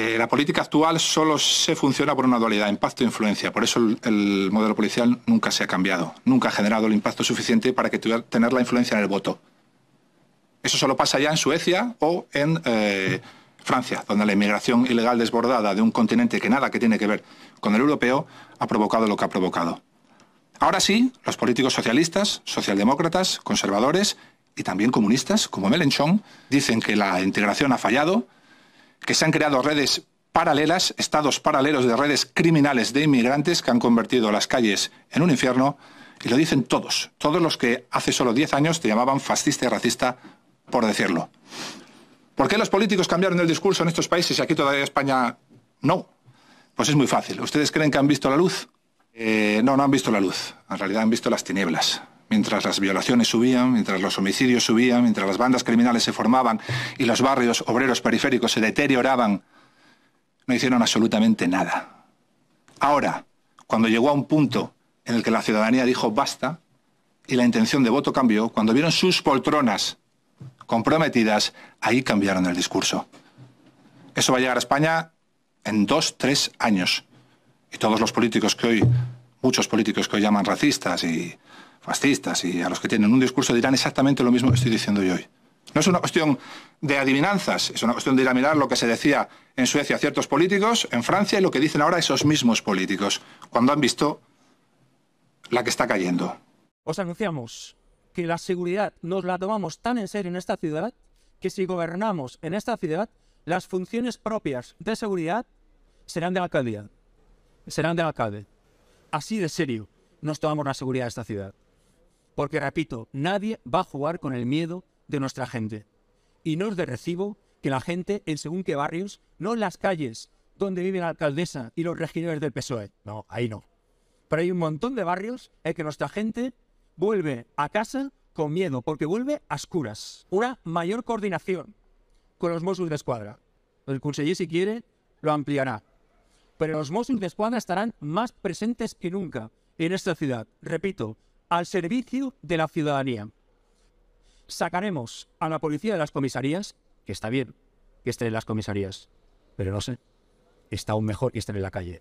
Eh, la política actual solo se funciona por una dualidad, impacto e influencia. Por eso el, modelo policial nunca se ha cambiado, nunca ha generado el impacto suficiente para que tuviera, tener la influencia en el voto. Eso solo pasa ya en Suecia o en eh, Francia, donde la inmigración ilegal desbordada de un continente que nada que tiene que ver con el europeo ha provocado lo que ha provocado. Ahora sí, los políticos socialistas, socialdemócratas, conservadores y también comunistas, como Melenchon, dicen que la integración ha fallado, que se han creado redes paralelas, estados paralelos de redes criminales de inmigrantes que han convertido las calles en un infierno, y lo dicen todos, todos los que hace solo 10 años te llamaban fascista y racista por decirlo. ¿Por qué los políticos cambiaron el discurso en estos países y aquí todavía España no? Pues es muy fácil. ¿Ustedes creen que han visto la luz? Eh, no, no han visto la luz. En realidad han visto las tinieblas mientras las violaciones subían, mientras los homicidios subían, mientras las bandas criminales se formaban y los barrios obreros periféricos se deterioraban, no hicieron absolutamente nada. Ahora, cuando llegó a un punto en el que la ciudadanía dijo basta y la intención de voto cambió, cuando vieron sus poltronas comprometidas, ahí cambiaron el discurso. Eso va a llegar a España en dos, tres años. Y todos los políticos que hoy muchos políticos que hoy llaman racistas y fascistas y a los que tienen un discurso dirán exactamente lo mismo que estoy diciendo yo hoy. No es una cuestión de adivinanzas, es una cuestión de ir a mirar lo que se decía en Suecia a ciertos políticos, en Francia y lo que dicen ahora esos mismos políticos, cuando han visto la que está cayendo. Os anunciamos que la seguridad nos la tomamos tan en serio en esta ciudad que si gobernamos en esta ciudad, las funciones propias de seguridad serán de la alcaldía, serán del alcalde. Así de serio nos tomamos la seguridad de esta ciudad. Porque, repito, nadie va a jugar con el miedo de nuestra gente. Y no es de recibo que la gente, en según qué barrios, no en las calles donde vive la alcaldesa y los regidores del PSOE, no, ahí no. Pero hay un montón de barrios en que nuestra gente vuelve a casa con miedo, porque vuelve a oscuras. Una mayor coordinación con los Mossos de Escuadra. El conseller, si quiere, lo ampliará pero los Mossos de Escuadra estarán más presentes que nunca en esta ciudad. Repito, al servicio de la ciudadanía. Sacaremos a la policía de las comisarías, que está bien que estén en las comisarías, pero no sé, está aún mejor que estén en la calle.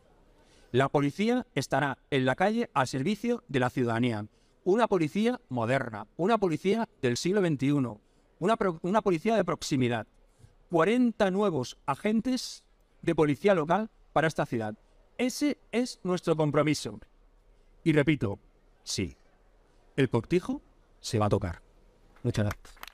La policía estará en la calle al servicio de la ciudadanía. Una policía moderna, una policía del siglo XXI, una, una policía de proximidad. 40 nuevos agentes de policía local para esta ciudad. Ese es nuestro compromiso. Y repito, sí, el cortijo se va a tocar. Muchas gracias.